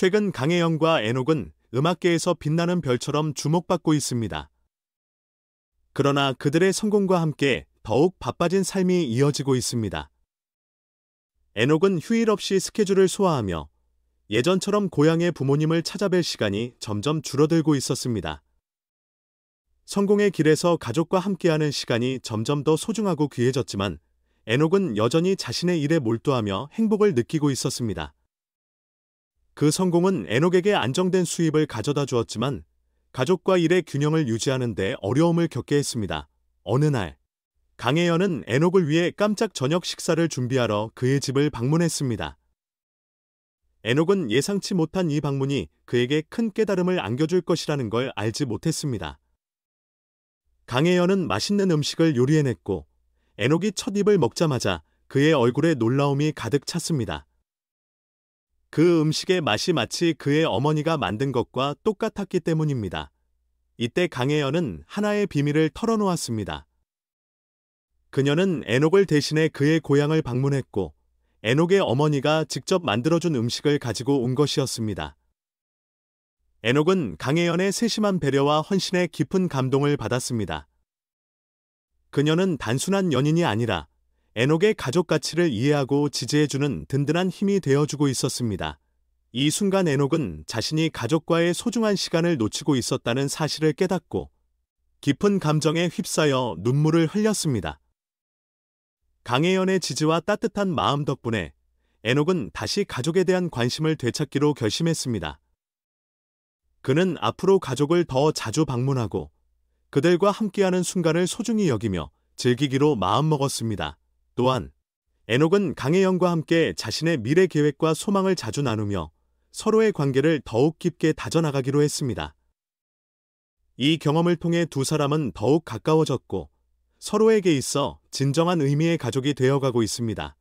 최근 강혜영과 에녹은 음악계에서 빛나는 별처럼 주목받고 있습니다. 그러나 그들의 성공과 함께 더욱 바빠진 삶이 이어지고 있습니다. 에녹은 휴일 없이 스케줄을 소화하며 예전처럼 고향의 부모님을 찾아뵐 시간이 점점 줄어들고 있었습니다. 성공의 길에서 가족과 함께하는 시간이 점점 더 소중하고 귀해졌지만 에녹은 여전히 자신의 일에 몰두하며 행복을 느끼고 있었습니다. 그 성공은 에녹에게 안정된 수입을 가져다 주었지만 가족과 일의 균형을 유지하는 데 어려움을 겪게 했습니다. 어느 날 강혜연은 에녹을 위해 깜짝 저녁 식사를 준비하러 그의 집을 방문했습니다. 에녹은 예상치 못한 이 방문이 그에게 큰 깨달음을 안겨줄 것이라는 걸 알지 못했습니다. 강혜연은 맛있는 음식을 요리해냈고 에녹이 첫 입을 먹자마자 그의 얼굴에 놀라움이 가득 찼습니다. 그 음식의 맛이 마치 그의 어머니가 만든 것과 똑같았기 때문입니다. 이때 강혜연은 하나의 비밀을 털어놓았습니다. 그녀는 에녹을 대신해 그의 고향을 방문했고 에녹의 어머니가 직접 만들어준 음식을 가지고 온 것이었습니다. 에녹은 강혜연의 세심한 배려와 헌신에 깊은 감동을 받았습니다. 그녀는 단순한 연인이 아니라 에녹의 가족 가치를 이해하고 지지해주는 든든한 힘이 되어주고 있었습니다. 이 순간 에녹은 자신이 가족과의 소중한 시간을 놓치고 있었다는 사실을 깨닫고 깊은 감정에 휩싸여 눈물을 흘렸습니다. 강혜연의 지지와 따뜻한 마음 덕분에 에녹은 다시 가족에 대한 관심을 되찾기로 결심했습니다. 그는 앞으로 가족을 더 자주 방문하고 그들과 함께하는 순간을 소중히 여기며 즐기기로 마음먹었습니다. 또한 에녹은 강혜영과 함께 자신의 미래 계획과 소망을 자주 나누며 서로의 관계를 더욱 깊게 다져나가기로 했습니다. 이 경험을 통해 두 사람은 더욱 가까워졌고 서로에게 있어 진정한 의미의 가족이 되어가고 있습니다.